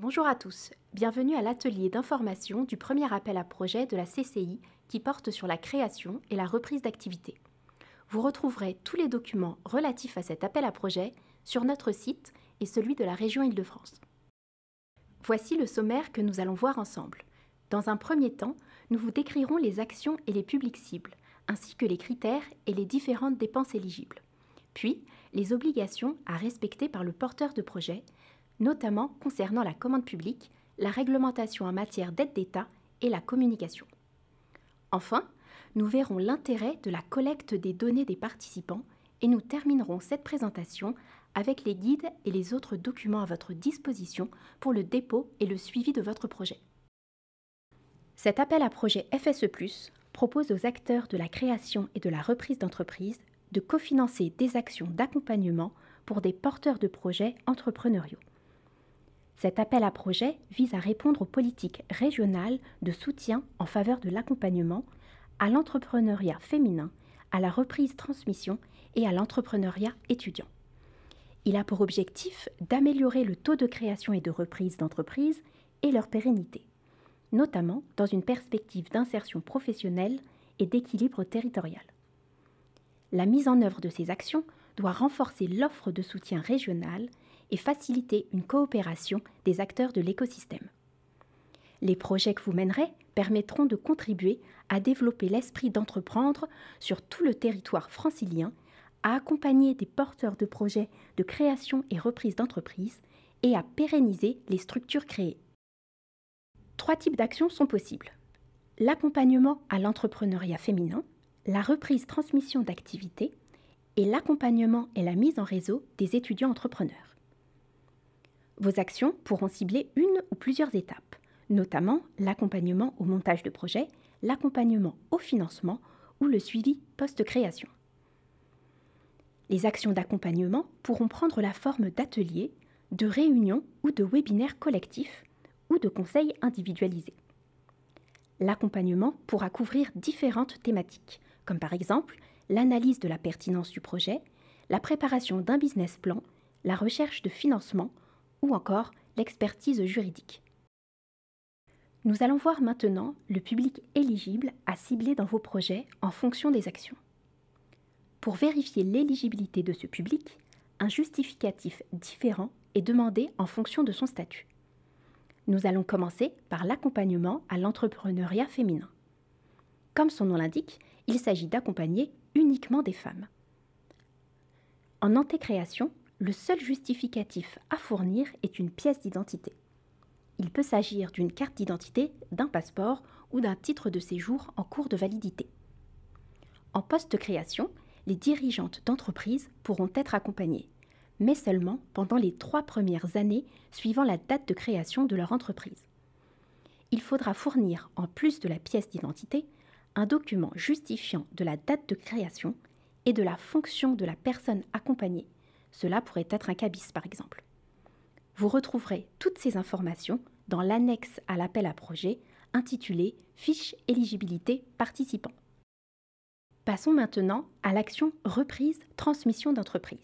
Bonjour à tous, bienvenue à l'atelier d'information du premier appel à projet de la CCI qui porte sur la création et la reprise d'activité. Vous retrouverez tous les documents relatifs à cet appel à projet sur notre site et celui de la région Île-de-France. Voici le sommaire que nous allons voir ensemble. Dans un premier temps, nous vous décrirons les actions et les publics cibles, ainsi que les critères et les différentes dépenses éligibles. Puis, les obligations à respecter par le porteur de projet, notamment concernant la commande publique, la réglementation en matière d'aide d'État et la communication. Enfin, nous verrons l'intérêt de la collecte des données des participants et nous terminerons cette présentation avec les guides et les autres documents à votre disposition pour le dépôt et le suivi de votre projet. Cet appel à projet FSE ⁇ propose aux acteurs de la création et de la reprise d'entreprise de cofinancer des actions d'accompagnement pour des porteurs de projets entrepreneuriaux. Cet appel à projet vise à répondre aux politiques régionales de soutien en faveur de l'accompagnement, à l'entrepreneuriat féminin, à la reprise transmission et à l'entrepreneuriat étudiant. Il a pour objectif d'améliorer le taux de création et de reprise d'entreprises et leur pérennité, notamment dans une perspective d'insertion professionnelle et d'équilibre territorial. La mise en œuvre de ces actions doit renforcer l'offre de soutien régional et faciliter une coopération des acteurs de l'écosystème. Les projets que vous mènerez permettront de contribuer à développer l'esprit d'entreprendre sur tout le territoire francilien, à accompagner des porteurs de projets de création et reprise d'entreprises et à pérenniser les structures créées. Trois types d'actions sont possibles. L'accompagnement à l'entrepreneuriat féminin, la reprise transmission d'activités et l'accompagnement et la mise en réseau des étudiants entrepreneurs. Vos actions pourront cibler une ou plusieurs étapes, notamment l'accompagnement au montage de projet, l'accompagnement au financement ou le suivi post-création. Les actions d'accompagnement pourront prendre la forme d'ateliers, de réunions ou de webinaires collectifs ou de conseils individualisés. L'accompagnement pourra couvrir différentes thématiques, comme par exemple l'analyse de la pertinence du projet, la préparation d'un business plan, la recherche de financement ou encore l'expertise juridique. Nous allons voir maintenant le public éligible à cibler dans vos projets en fonction des actions. Pour vérifier l'éligibilité de ce public, un justificatif différent est demandé en fonction de son statut. Nous allons commencer par l'accompagnement à l'entrepreneuriat féminin. Comme son nom l'indique, il s'agit d'accompagner uniquement des femmes. En antécréation, le seul justificatif à fournir est une pièce d'identité. Il peut s'agir d'une carte d'identité, d'un passeport ou d'un titre de séjour en cours de validité. En post-création, les dirigeantes d'entreprise pourront être accompagnées, mais seulement pendant les trois premières années suivant la date de création de leur entreprise. Il faudra fournir, en plus de la pièce d'identité, un document justifiant de la date de création et de la fonction de la personne accompagnée cela pourrait être un cabis, par exemple. Vous retrouverez toutes ces informations dans l'annexe à l'appel à projet intitulé Fiche éligibilité participants. Passons maintenant à l'action reprise transmission d'entreprise.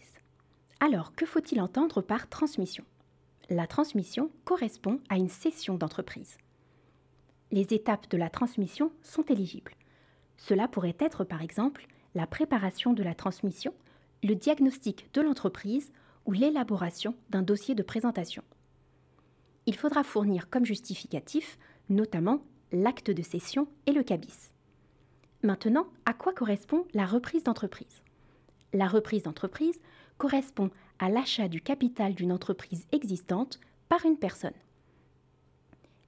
Alors, que faut-il entendre par transmission La transmission correspond à une session d'entreprise. Les étapes de la transmission sont éligibles. Cela pourrait être par exemple la préparation de la transmission, le diagnostic de l'entreprise ou l'élaboration d'un dossier de présentation. Il faudra fournir comme justificatif notamment l'acte de cession et le cabis. Maintenant, à quoi correspond la reprise d'entreprise La reprise d'entreprise correspond à l'achat du capital d'une entreprise existante par une personne.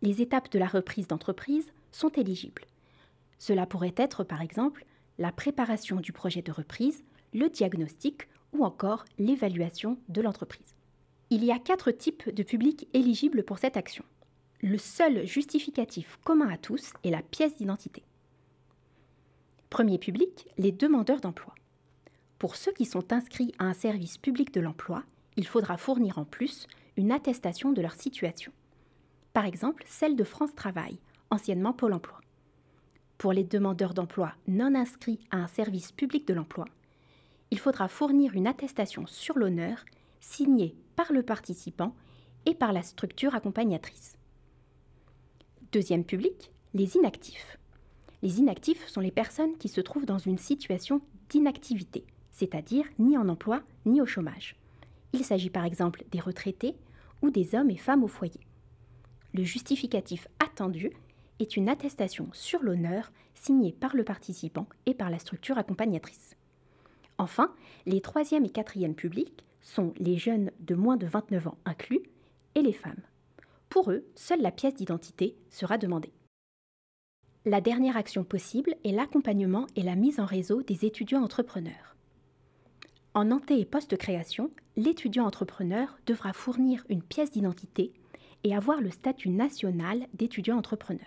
Les étapes de la reprise d'entreprise sont éligibles. Cela pourrait être par exemple la préparation du projet de reprise, le diagnostic ou encore l'évaluation de l'entreprise. Il y a quatre types de publics éligibles pour cette action. Le seul justificatif commun à tous est la pièce d'identité. Premier public, les demandeurs d'emploi. Pour ceux qui sont inscrits à un service public de l'emploi, il faudra fournir en plus une attestation de leur situation. Par exemple, celle de France Travail, anciennement Pôle Emploi. Pour les demandeurs d'emploi non inscrits à un service public de l'emploi, il faudra fournir une attestation sur l'honneur signée par le participant et par la structure accompagnatrice. Deuxième public, les inactifs. Les inactifs sont les personnes qui se trouvent dans une situation d'inactivité, c'est-à-dire ni en emploi ni au chômage. Il s'agit par exemple des retraités ou des hommes et femmes au foyer. Le justificatif attendu est une attestation sur l'honneur signée par le participant et par la structure accompagnatrice. Enfin, les troisième et quatrième publics sont les jeunes de moins de 29 ans inclus et les femmes. Pour eux, seule la pièce d'identité sera demandée. La dernière action possible est l'accompagnement et la mise en réseau des étudiants entrepreneurs. En anté et post-création, l'étudiant entrepreneur devra fournir une pièce d'identité et avoir le statut national d'étudiant entrepreneur.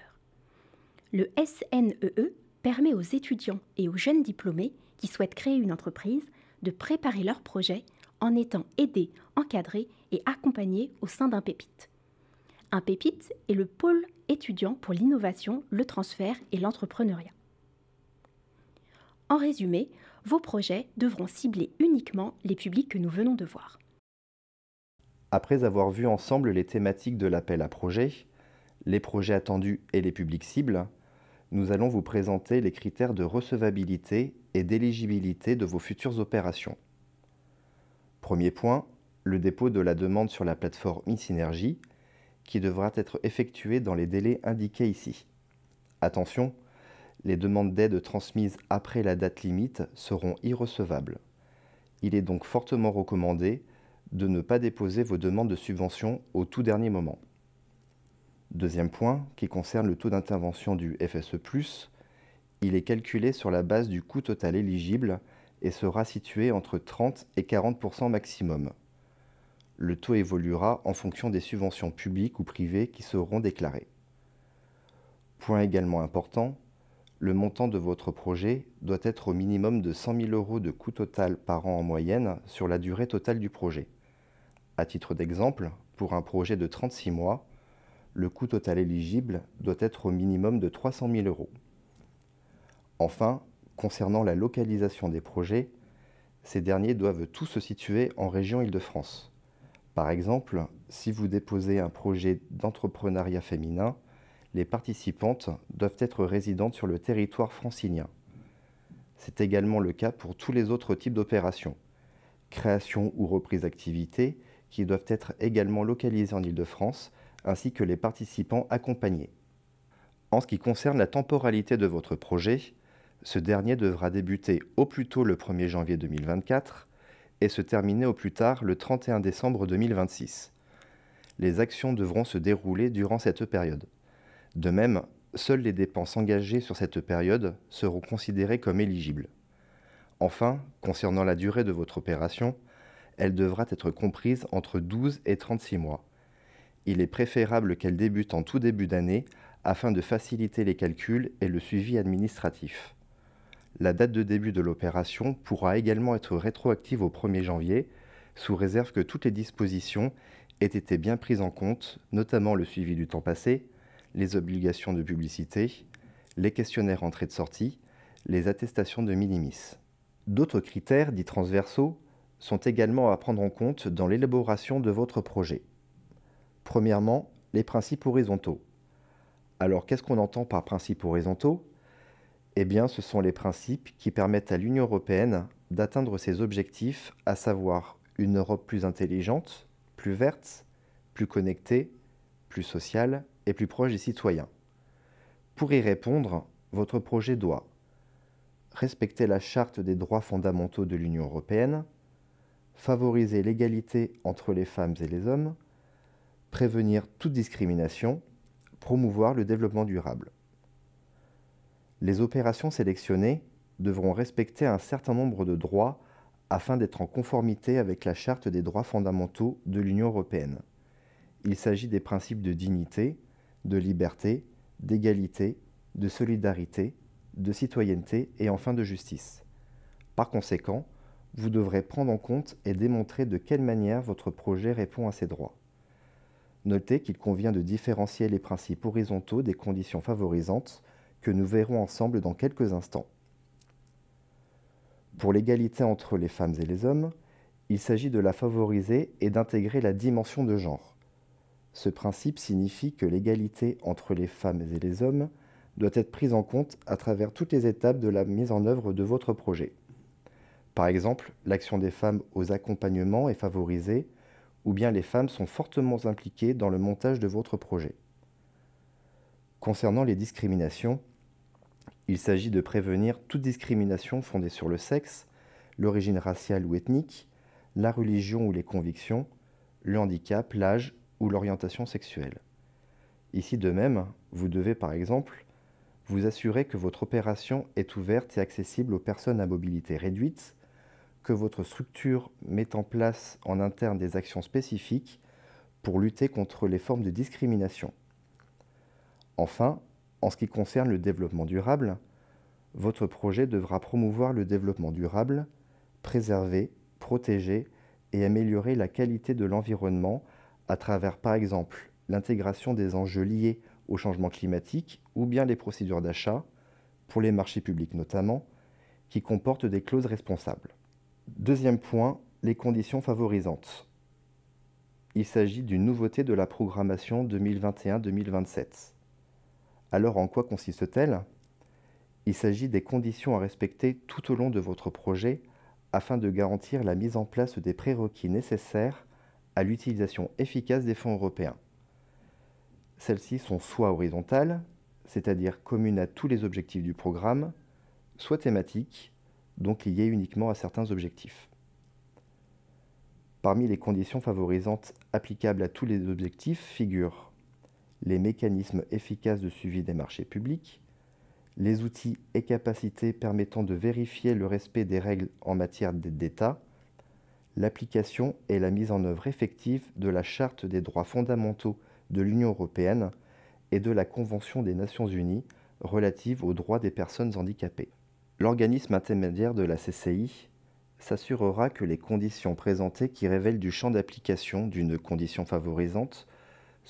Le SNEE e permet aux étudiants et aux jeunes diplômés qui souhaitent créer une entreprise de préparer leur projet en étant aidés, encadrés et accompagnés au sein d'un pépite. Un pépite est le pôle étudiant pour l'innovation, le transfert et l'entrepreneuriat. En résumé, vos projets devront cibler uniquement les publics que nous venons de voir. Après avoir vu ensemble les thématiques de l'appel à projet, les projets attendus et les publics cibles, nous allons vous présenter les critères de recevabilité et d'éligibilité de vos futures opérations. Premier point, le dépôt de la demande sur la plateforme eSynergie, qui devra être effectué dans les délais indiqués ici. Attention, les demandes d'aide transmises après la date limite seront irrecevables. Il est donc fortement recommandé de ne pas déposer vos demandes de subvention au tout dernier moment. Deuxième point, qui concerne le taux d'intervention du FSE, il est calculé sur la base du coût total éligible et sera situé entre 30 et 40 maximum. Le taux évoluera en fonction des subventions publiques ou privées qui seront déclarées. Point également important, le montant de votre projet doit être au minimum de 100 000 euros de coût total par an en moyenne sur la durée totale du projet. À titre d'exemple, pour un projet de 36 mois, le coût total éligible doit être au minimum de 300 000 euros. Enfin, concernant la localisation des projets, ces derniers doivent tous se situer en région Île-de-France. Par exemple, si vous déposez un projet d'entrepreneuriat féminin, les participantes doivent être résidentes sur le territoire francilien. C'est également le cas pour tous les autres types d'opérations, création ou reprise d'activité, qui doivent être également localisées en Île-de-France, ainsi que les participants accompagnés. En ce qui concerne la temporalité de votre projet, ce dernier devra débuter au plus tôt le 1er janvier 2024 et se terminer au plus tard le 31 décembre 2026. Les actions devront se dérouler durant cette période. De même, seules les dépenses engagées sur cette période seront considérées comme éligibles. Enfin, concernant la durée de votre opération, elle devra être comprise entre 12 et 36 mois. Il est préférable qu'elle débute en tout début d'année afin de faciliter les calculs et le suivi administratif. La date de début de l'opération pourra également être rétroactive au 1er janvier, sous réserve que toutes les dispositions aient été bien prises en compte, notamment le suivi du temps passé, les obligations de publicité, les questionnaires entrée de sortie, les attestations de minimis. D'autres critères, dits transversaux, sont également à prendre en compte dans l'élaboration de votre projet. Premièrement, les principes horizontaux. Alors qu'est-ce qu'on entend par principes horizontaux eh bien, ce sont les principes qui permettent à l'Union européenne d'atteindre ses objectifs, à savoir une Europe plus intelligente, plus verte, plus connectée, plus sociale et plus proche des citoyens. Pour y répondre, votre projet doit respecter la charte des droits fondamentaux de l'Union européenne, favoriser l'égalité entre les femmes et les hommes, prévenir toute discrimination, promouvoir le développement durable les opérations sélectionnées devront respecter un certain nombre de droits afin d'être en conformité avec la Charte des droits fondamentaux de l'Union européenne. Il s'agit des principes de dignité, de liberté, d'égalité, de solidarité, de citoyenneté et enfin de justice. Par conséquent, vous devrez prendre en compte et démontrer de quelle manière votre projet répond à ces droits. Notez qu'il convient de différencier les principes horizontaux des conditions favorisantes que nous verrons ensemble dans quelques instants. Pour l'égalité entre les femmes et les hommes, il s'agit de la favoriser et d'intégrer la dimension de genre. Ce principe signifie que l'égalité entre les femmes et les hommes doit être prise en compte à travers toutes les étapes de la mise en œuvre de votre projet. Par exemple, l'action des femmes aux accompagnements est favorisée, ou bien les femmes sont fortement impliquées dans le montage de votre projet. Concernant les discriminations, il s'agit de prévenir toute discrimination fondée sur le sexe, l'origine raciale ou ethnique, la religion ou les convictions, le handicap, l'âge ou l'orientation sexuelle. Ici de même, vous devez par exemple vous assurer que votre opération est ouverte et accessible aux personnes à mobilité réduite, que votre structure met en place en interne des actions spécifiques pour lutter contre les formes de discrimination. Enfin, en ce qui concerne le développement durable, votre projet devra promouvoir le développement durable, préserver, protéger et améliorer la qualité de l'environnement à travers par exemple l'intégration des enjeux liés au changement climatique ou bien les procédures d'achat, pour les marchés publics notamment, qui comportent des clauses responsables. Deuxième point, les conditions favorisantes. Il s'agit d'une nouveauté de la programmation 2021-2027. Alors en quoi consiste-t-elle Il s'agit des conditions à respecter tout au long de votre projet afin de garantir la mise en place des prérequis nécessaires à l'utilisation efficace des fonds européens. Celles-ci sont soit horizontales, c'est-à-dire communes à tous les objectifs du programme, soit thématiques, donc liées uniquement à certains objectifs. Parmi les conditions favorisantes applicables à tous les objectifs figurent les mécanismes efficaces de suivi des marchés publics, les outils et capacités permettant de vérifier le respect des règles en matière d'État, l'application et la mise en œuvre effective de la Charte des droits fondamentaux de l'Union européenne et de la Convention des Nations unies relative aux droits des personnes handicapées. L'organisme intermédiaire de la CCI s'assurera que les conditions présentées qui révèlent du champ d'application d'une condition favorisante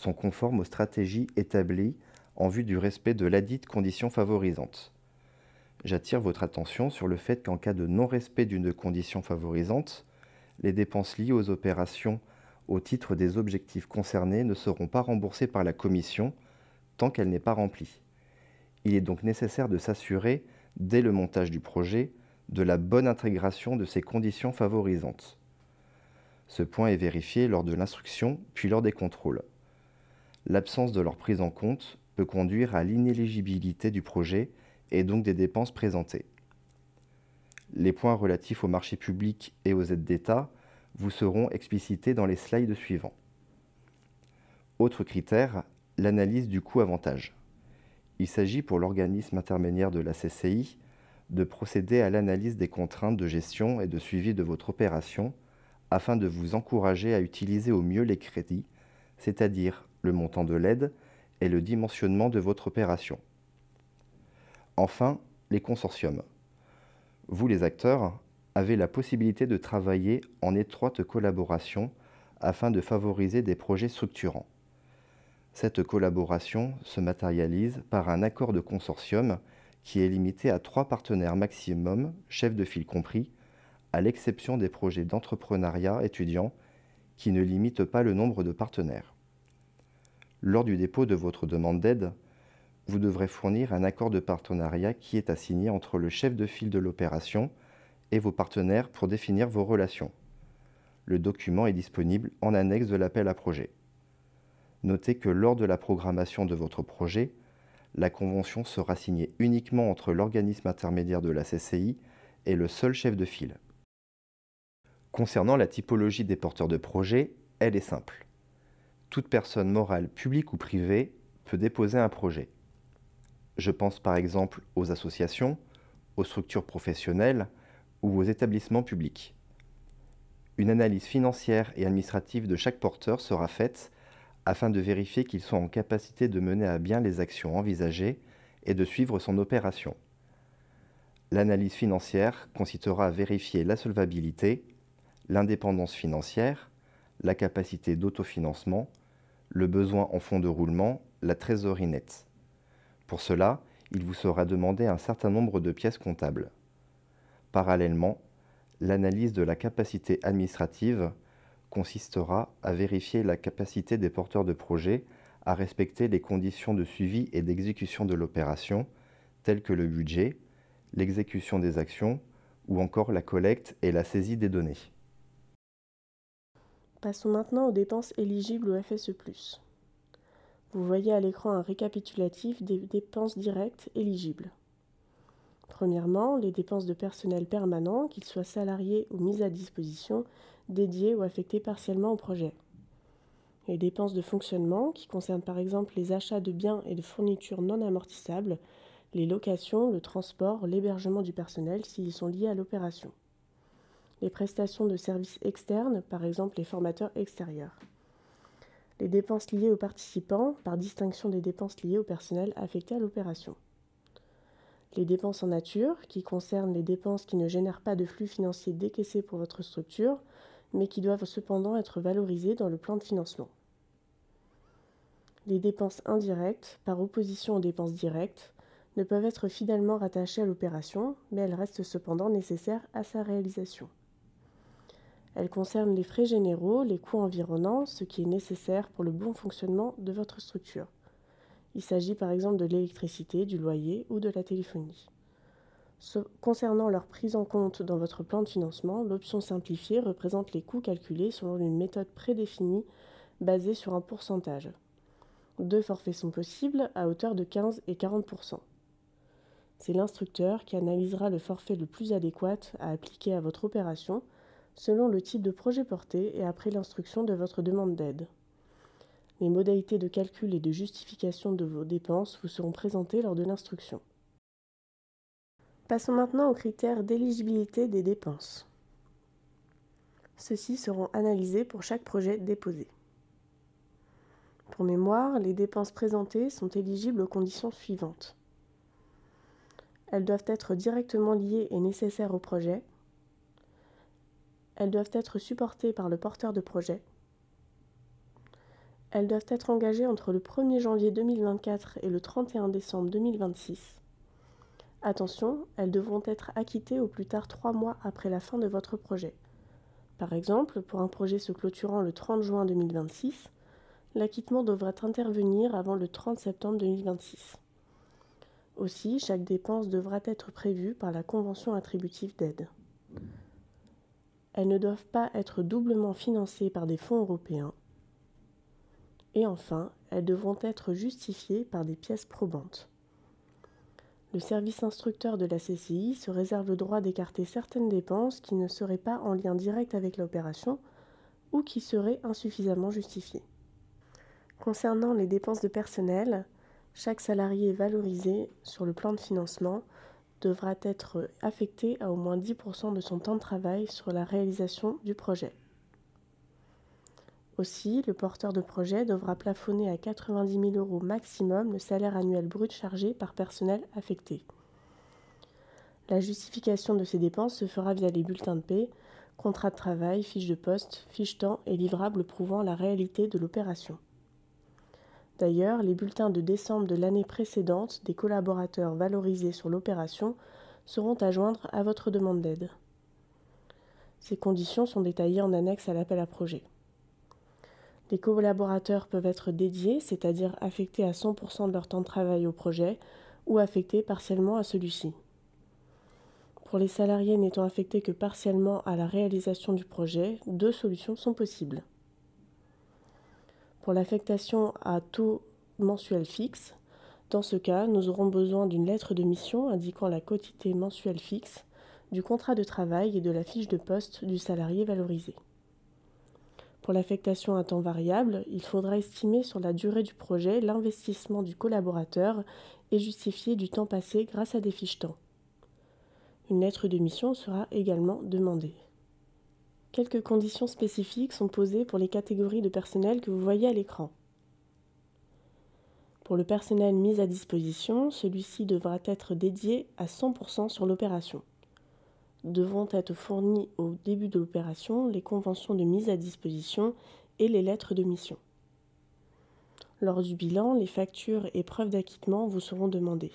sont conformes aux stratégies établies en vue du respect de ladite condition favorisante. J'attire votre attention sur le fait qu'en cas de non-respect d'une condition favorisante, les dépenses liées aux opérations au titre des objectifs concernés ne seront pas remboursées par la Commission tant qu'elle n'est pas remplie. Il est donc nécessaire de s'assurer, dès le montage du projet, de la bonne intégration de ces conditions favorisantes. Ce point est vérifié lors de l'instruction puis lors des contrôles l'absence de leur prise en compte peut conduire à l'inéligibilité du projet et donc des dépenses présentées. Les points relatifs au marché public et aux aides d'État vous seront explicités dans les slides suivants. Autre critère, l'analyse du coût-avantage. Il s'agit pour l'organisme intermédiaire de la CCI de procéder à l'analyse des contraintes de gestion et de suivi de votre opération afin de vous encourager à utiliser au mieux les crédits, c'est-à-dire le montant de l'aide et le dimensionnement de votre opération. Enfin, les consortiums. Vous, les acteurs, avez la possibilité de travailler en étroite collaboration afin de favoriser des projets structurants. Cette collaboration se matérialise par un accord de consortium qui est limité à trois partenaires maximum, chefs de file compris, à l'exception des projets d'entrepreneuriat étudiant qui ne limitent pas le nombre de partenaires. Lors du dépôt de votre demande d'aide, vous devrez fournir un accord de partenariat qui est assigné entre le chef de file de l'opération et vos partenaires pour définir vos relations. Le document est disponible en annexe de l'appel à projet. Notez que lors de la programmation de votre projet, la convention sera signée uniquement entre l'organisme intermédiaire de la CCI et le seul chef de file. Concernant la typologie des porteurs de projet, elle est simple toute personne morale publique ou privée peut déposer un projet. Je pense par exemple aux associations, aux structures professionnelles ou aux établissements publics. Une analyse financière et administrative de chaque porteur sera faite afin de vérifier qu'ils sont en capacité de mener à bien les actions envisagées et de suivre son opération. L'analyse financière consistera à vérifier la solvabilité, l'indépendance financière, la capacité d'autofinancement, le besoin en fonds de roulement, la trésorerie nette. Pour cela, il vous sera demandé un certain nombre de pièces comptables. Parallèlement, l'analyse de la capacité administrative consistera à vérifier la capacité des porteurs de projets à respecter les conditions de suivi et d'exécution de l'opération, telles que le budget, l'exécution des actions ou encore la collecte et la saisie des données. Passons maintenant aux dépenses éligibles au FSE. Vous voyez à l'écran un récapitulatif des dépenses directes éligibles. Premièrement, les dépenses de personnel permanent, qu'ils soient salariés ou mis à disposition, dédiées ou affectées partiellement au projet. Les dépenses de fonctionnement, qui concernent par exemple les achats de biens et de fournitures non amortissables, les locations, le transport, l'hébergement du personnel s'ils sont liés à l'opération les prestations de services externes, par exemple les formateurs extérieurs. Les dépenses liées aux participants, par distinction des dépenses liées au personnel affecté à l'opération. Les dépenses en nature, qui concernent les dépenses qui ne génèrent pas de flux financier décaissé pour votre structure, mais qui doivent cependant être valorisées dans le plan de financement. Les dépenses indirectes, par opposition aux dépenses directes, ne peuvent être finalement rattachées à l'opération, mais elles restent cependant nécessaires à sa réalisation. Elle concerne les frais généraux, les coûts environnants, ce qui est nécessaire pour le bon fonctionnement de votre structure. Il s'agit par exemple de l'électricité, du loyer ou de la téléphonie. Concernant leur prise en compte dans votre plan de financement, l'option simplifiée représente les coûts calculés selon une méthode prédéfinie basée sur un pourcentage. Deux forfaits sont possibles à hauteur de 15 et 40 C'est l'instructeur qui analysera le forfait le plus adéquat à appliquer à votre opération selon le type de projet porté et après l'instruction de votre demande d'aide. Les modalités de calcul et de justification de vos dépenses vous seront présentées lors de l'instruction. Passons maintenant aux critères d'éligibilité des dépenses. Ceux-ci seront analysés pour chaque projet déposé. Pour mémoire, les dépenses présentées sont éligibles aux conditions suivantes. Elles doivent être directement liées et nécessaires au projet, elles doivent être supportées par le porteur de projet. Elles doivent être engagées entre le 1er janvier 2024 et le 31 décembre 2026. Attention, elles devront être acquittées au plus tard trois mois après la fin de votre projet. Par exemple, pour un projet se clôturant le 30 juin 2026, l'acquittement devra intervenir avant le 30 septembre 2026. Aussi, chaque dépense devra être prévue par la convention attributive d'aide elles ne doivent pas être doublement financées par des fonds européens. Et enfin, elles devront être justifiées par des pièces probantes. Le service instructeur de la CCI se réserve le droit d'écarter certaines dépenses qui ne seraient pas en lien direct avec l'opération ou qui seraient insuffisamment justifiées. Concernant les dépenses de personnel, chaque salarié est valorisé sur le plan de financement devra être affecté à au moins 10% de son temps de travail sur la réalisation du projet. Aussi, le porteur de projet devra plafonner à 90 000 euros maximum le salaire annuel brut chargé par personnel affecté. La justification de ces dépenses se fera via les bulletins de paie, contrats de travail, fiches de poste, fiches temps et livrables prouvant la réalité de l'opération. D'ailleurs, les bulletins de décembre de l'année précédente des collaborateurs valorisés sur l'opération seront à joindre à votre demande d'aide. Ces conditions sont détaillées en annexe à l'appel à projet. Les collaborateurs peuvent être dédiés, c'est-à-dire affectés à 100% de leur temps de travail au projet ou affectés partiellement à celui-ci. Pour les salariés n'étant affectés que partiellement à la réalisation du projet, deux solutions sont possibles pour l'affectation à taux mensuel fixe. Dans ce cas, nous aurons besoin d'une lettre de mission indiquant la quotité mensuelle fixe, du contrat de travail et de la fiche de poste du salarié valorisé. Pour l'affectation à temps variable, il faudra estimer sur la durée du projet l'investissement du collaborateur et justifier du temps passé grâce à des fiches temps. Une lettre de mission sera également demandée. Quelques conditions spécifiques sont posées pour les catégories de personnel que vous voyez à l'écran. Pour le personnel mis à disposition, celui-ci devra être dédié à 100% sur l'opération. Devront être fournis au début de l'opération les conventions de mise à disposition et les lettres de mission. Lors du bilan, les factures et preuves d'acquittement vous seront demandées.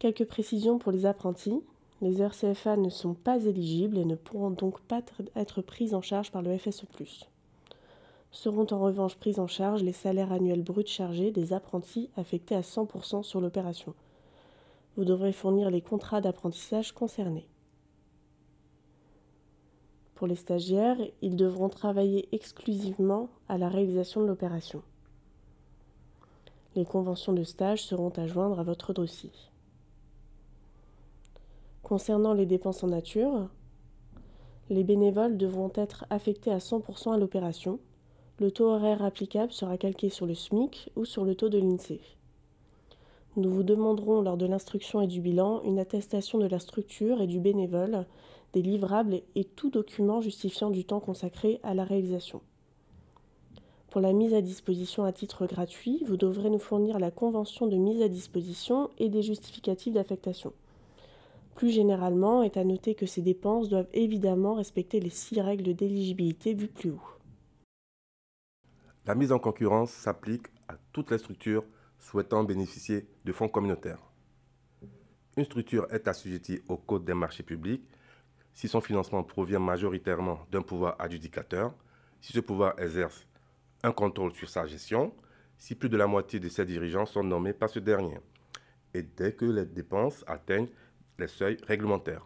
Quelques précisions pour les apprentis. Les RCFA ne sont pas éligibles et ne pourront donc pas être prises en charge par le FSE. Seront en revanche prises en charge les salaires annuels bruts chargés des apprentis affectés à 100% sur l'opération. Vous devrez fournir les contrats d'apprentissage concernés. Pour les stagiaires, ils devront travailler exclusivement à la réalisation de l'opération. Les conventions de stage seront à joindre à votre dossier. Concernant les dépenses en nature, les bénévoles devront être affectés à 100% à l'opération. Le taux horaire applicable sera calqué sur le SMIC ou sur le taux de l'INSEE. Nous vous demanderons lors de l'instruction et du bilan une attestation de la structure et du bénévole, des livrables et tout document justifiant du temps consacré à la réalisation. Pour la mise à disposition à titre gratuit, vous devrez nous fournir la convention de mise à disposition et des justificatifs d'affectation. Plus généralement, est à noter que ces dépenses doivent évidemment respecter les six règles d'éligibilité vues plus haut. La mise en concurrence s'applique à toutes les structures souhaitant bénéficier de fonds communautaires. Une structure est assujettie au code des marchés publics si son financement provient majoritairement d'un pouvoir adjudicateur, si ce pouvoir exerce un contrôle sur sa gestion, si plus de la moitié de ses dirigeants sont nommés par ce dernier, et dès que les dépenses atteignent les seuils réglementaires.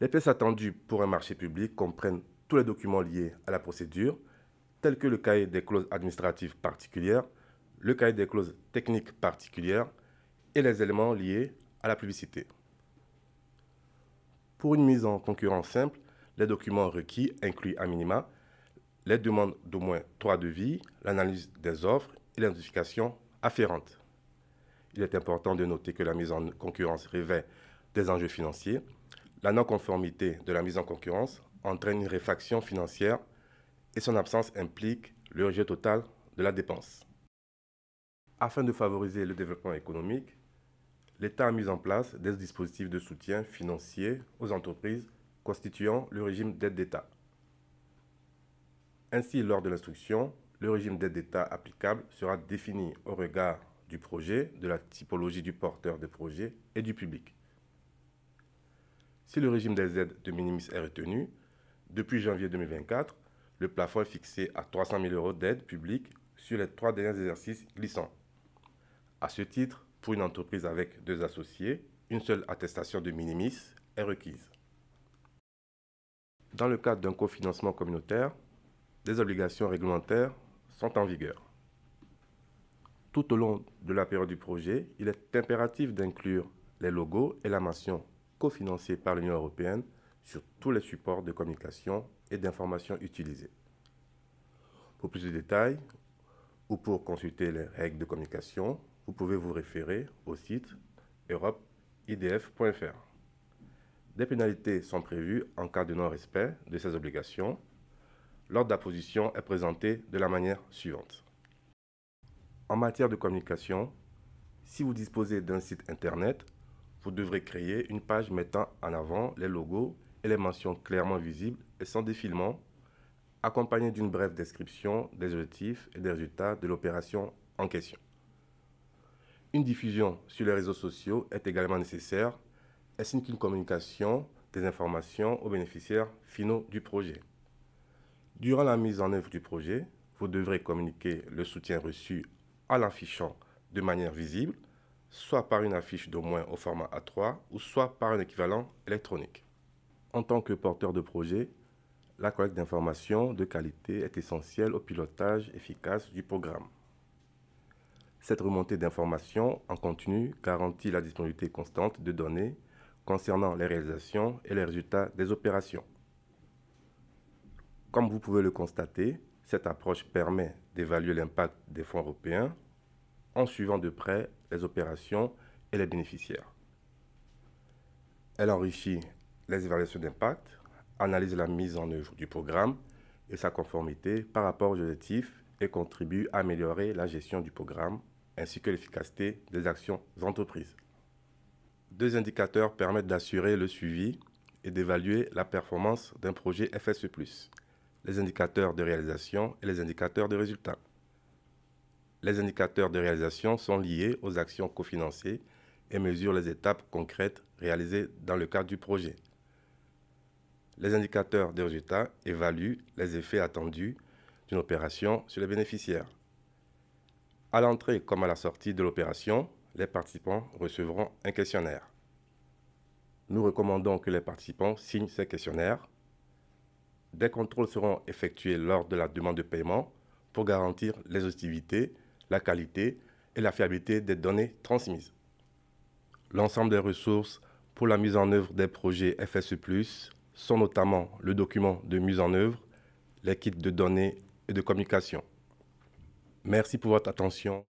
Les pièces attendues pour un marché public comprennent tous les documents liés à la procédure, tels que le cahier des clauses administratives particulières, le cahier des clauses techniques particulières et les éléments liés à la publicité. Pour une mise en concurrence simple, les documents requis incluent à minima les demandes d'au moins trois devis, l'analyse des offres et notifications afférente il est important de noter que la mise en concurrence revêt des enjeux financiers. La non-conformité de la mise en concurrence entraîne une réfaction financière et son absence implique le rejet total de la dépense. Afin de favoriser le développement économique, l'État a mis en place des dispositifs de soutien financier aux entreprises constituant le régime d'aide d'État. Ainsi, lors de l'instruction, le régime d'aide d'État applicable sera défini au regard du projet, de la typologie du porteur de projet et du public. Si le régime des aides de minimis est retenu, depuis janvier 2024, le plafond est fixé à 300 000 euros d'aide publique sur les trois derniers exercices glissants. À ce titre, pour une entreprise avec deux associés, une seule attestation de minimis est requise. Dans le cadre d'un cofinancement communautaire, des obligations réglementaires sont en vigueur. Tout au long de la période du projet, il est impératif d'inclure les logos et la mention cofinancée par l'Union européenne sur tous les supports de communication et d'information utilisés. Pour plus de détails ou pour consulter les règles de communication, vous pouvez vous référer au site europeidf.fr. Des pénalités sont prévues en cas de non-respect de ces obligations. L'ordre d'apposition est présenté de la manière suivante. En matière de communication, si vous disposez d'un site Internet, vous devrez créer une page mettant en avant les logos et les mentions clairement visibles et sans défilement, accompagnée d'une brève description des objectifs et des résultats de l'opération en question. Une diffusion sur les réseaux sociaux est également nécessaire, ainsi qu'une communication des informations aux bénéficiaires finaux du projet. Durant la mise en œuvre du projet, vous devrez communiquer le soutien reçu à l'affichant de manière visible, soit par une affiche d'au moins au format A3 ou soit par un équivalent électronique. En tant que porteur de projet, la collecte d'informations de qualité est essentielle au pilotage efficace du programme. Cette remontée d'informations en continu garantit la disponibilité constante de données concernant les réalisations et les résultats des opérations. Comme vous pouvez le constater, cette approche permet d'évaluer l'impact des fonds européens en suivant de près les opérations et les bénéficiaires. Elle enrichit les évaluations d'impact, analyse la mise en œuvre du programme et sa conformité par rapport aux objectifs et contribue à améliorer la gestion du programme ainsi que l'efficacité des actions entreprises. Deux indicateurs permettent d'assurer le suivi et d'évaluer la performance d'un projet FSE+, les indicateurs de réalisation et les indicateurs de résultats les indicateurs de réalisation sont liés aux actions cofinancées et mesurent les étapes concrètes réalisées dans le cadre du projet. Les indicateurs de résultats évaluent les effets attendus d'une opération sur les bénéficiaires. À l'entrée comme à la sortie de l'opération, les participants recevront un questionnaire. Nous recommandons que les participants signent ces questionnaires. Des contrôles seront effectués lors de la demande de paiement pour garantir les hostilités la qualité et la fiabilité des données transmises. L'ensemble des ressources pour la mise en œuvre des projets FSE ⁇ sont notamment le document de mise en œuvre, les kits de données et de communication. Merci pour votre attention.